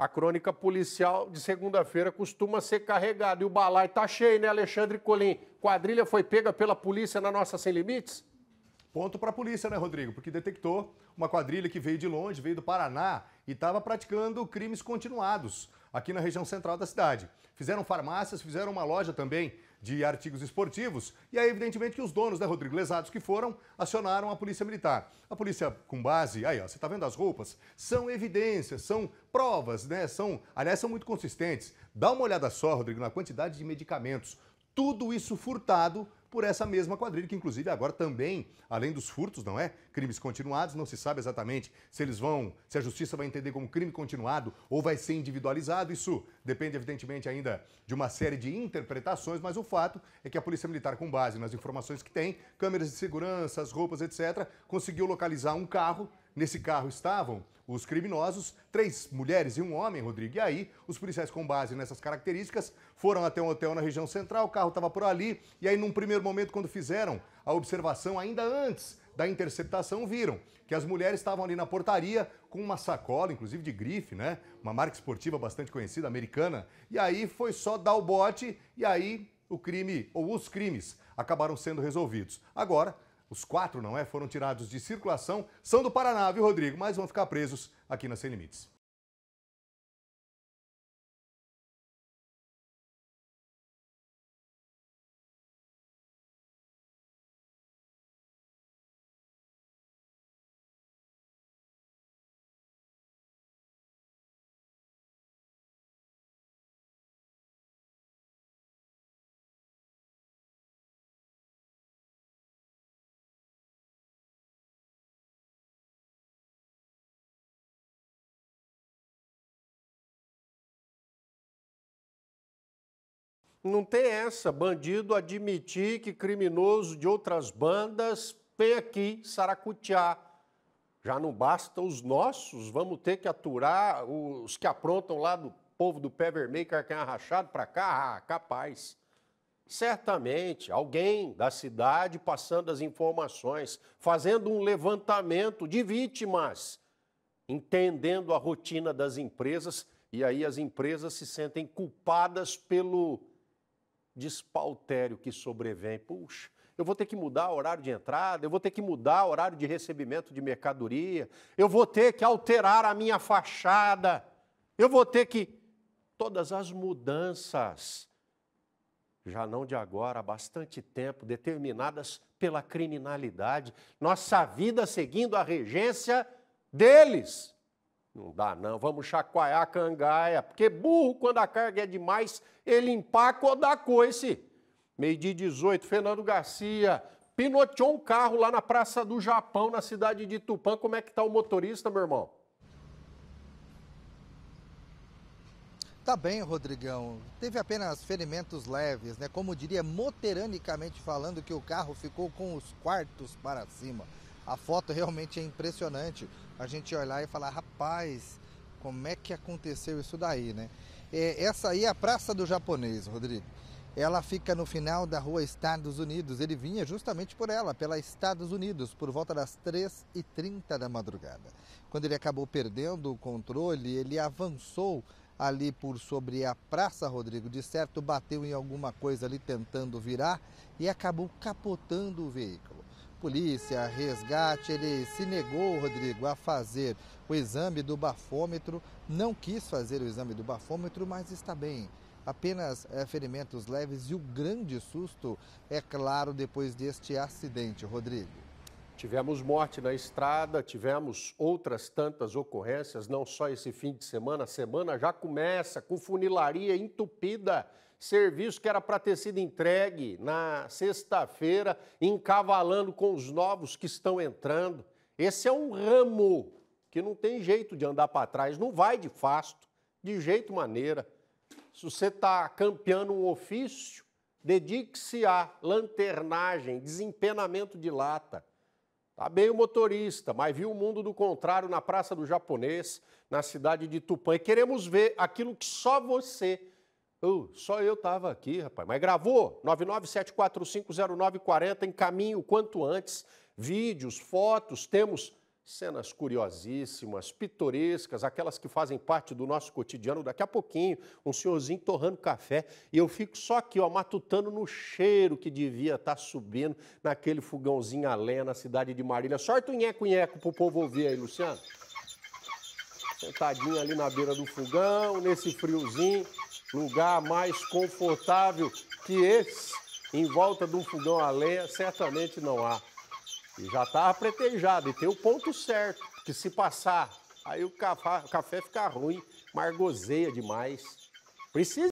A crônica policial de segunda-feira costuma ser carregada. E o balai tá cheio, né, Alexandre Colim? Quadrilha foi pega pela polícia na nossa Sem Limites? Ponto para a polícia, né, Rodrigo? Porque detectou uma quadrilha que veio de longe, veio do Paraná e estava praticando crimes continuados aqui na região central da cidade. Fizeram farmácias, fizeram uma loja também de artigos esportivos. E aí, evidentemente, que os donos, né, Rodrigo, lesados que foram, acionaram a polícia militar. A polícia, com base, aí, ó, você está vendo as roupas? São evidências, são provas, né? São, aliás, são muito consistentes. Dá uma olhada só, Rodrigo, na quantidade de medicamentos. Tudo isso furtado por essa mesma quadrilha, que inclusive agora também, além dos furtos, não é? Crimes continuados, não se sabe exatamente se eles vão, se a justiça vai entender como crime continuado ou vai ser individualizado. Isso depende, evidentemente, ainda de uma série de interpretações, mas o fato é que a Polícia Militar, com base nas informações que tem, câmeras de segurança, as roupas, etc., conseguiu localizar um carro Nesse carro estavam os criminosos, três mulheres e um homem, Rodrigo. E aí, os policiais, com base nessas características, foram até um hotel na região central, o carro estava por ali, e aí, num primeiro momento, quando fizeram a observação, ainda antes da interceptação, viram que as mulheres estavam ali na portaria com uma sacola, inclusive de grife, né? Uma marca esportiva bastante conhecida, americana. E aí foi só dar o bote, e aí o crime, ou os crimes, acabaram sendo resolvidos. Agora, os quatro, não é? Foram tirados de circulação, são do Paraná, viu, Rodrigo? Mas vão ficar presos aqui na Sem Limites. Não tem essa, bandido admitir que criminoso de outras bandas vem aqui saracutear. Já não basta os nossos, vamos ter que aturar os que aprontam lá do povo do pé vermelho, carcanha rachado, para cá? Ah, capaz. Certamente, alguém da cidade passando as informações, fazendo um levantamento de vítimas, entendendo a rotina das empresas, e aí as empresas se sentem culpadas pelo despautério que sobrevém. Puxa, eu vou ter que mudar o horário de entrada, eu vou ter que mudar o horário de recebimento de mercadoria, eu vou ter que alterar a minha fachada, eu vou ter que. Todas as mudanças, já não de agora, há bastante tempo, determinadas pela criminalidade, nossa vida seguindo a regência deles. Não dá, não. Vamos chacoalhar a cangaia. Porque burro, quando a carga é demais, ele empaca ou dá coice. Meio-dia 18, Fernando Garcia. Pinoteou um carro lá na Praça do Japão, na cidade de Tupã. Como é que tá o motorista, meu irmão? Tá bem, Rodrigão. Teve apenas ferimentos leves, né? Como diria moteranicamente falando que o carro ficou com os quartos para cima. A foto realmente é impressionante. A gente olhar e falar, rapaz, como é que aconteceu isso daí, né? É, essa aí é a Praça do Japonês, Rodrigo. Ela fica no final da rua Estados Unidos. Ele vinha justamente por ela, pela Estados Unidos, por volta das 3h30 da madrugada. Quando ele acabou perdendo o controle, ele avançou ali por sobre a praça, Rodrigo, de certo bateu em alguma coisa ali tentando virar e acabou capotando o veículo polícia, resgate, ele se negou, Rodrigo, a fazer o exame do bafômetro, não quis fazer o exame do bafômetro, mas está bem. Apenas é, ferimentos leves e o grande susto, é claro, depois deste acidente, Rodrigo. Tivemos morte na estrada, tivemos outras tantas ocorrências, não só esse fim de semana. A semana já começa com funilaria entupida. Serviço que era para ter sido entregue na sexta-feira, encavalando com os novos que estão entrando. Esse é um ramo que não tem jeito de andar para trás, não vai de fasto, de jeito maneira. Se você está campeando um ofício, dedique-se a lanternagem, desempenamento de lata Tá bem o motorista, mas viu o mundo do contrário na Praça do Japonês, na cidade de Tupã. E queremos ver aquilo que só você. Uh, só eu estava aqui, rapaz. Mas gravou 997450940, em o quanto antes. Vídeos, fotos, temos cenas curiosíssimas, pitorescas, aquelas que fazem parte do nosso cotidiano. Daqui a pouquinho, um senhorzinho torrando café e eu fico só aqui, ó, matutando no cheiro que devia estar tá subindo naquele fogãozinho a lenha na cidade de Marília. Sorte o nheco-nheco o povo ouvir aí, Luciano. Sentadinho ali na beira do fogão, nesse friozinho, lugar mais confortável que esse, em volta de um fogão a lenha, certamente não há. E já estava pretejado, e tem o ponto certo, que se passar, aí o café, o café fica ruim, margoseia demais. Precisa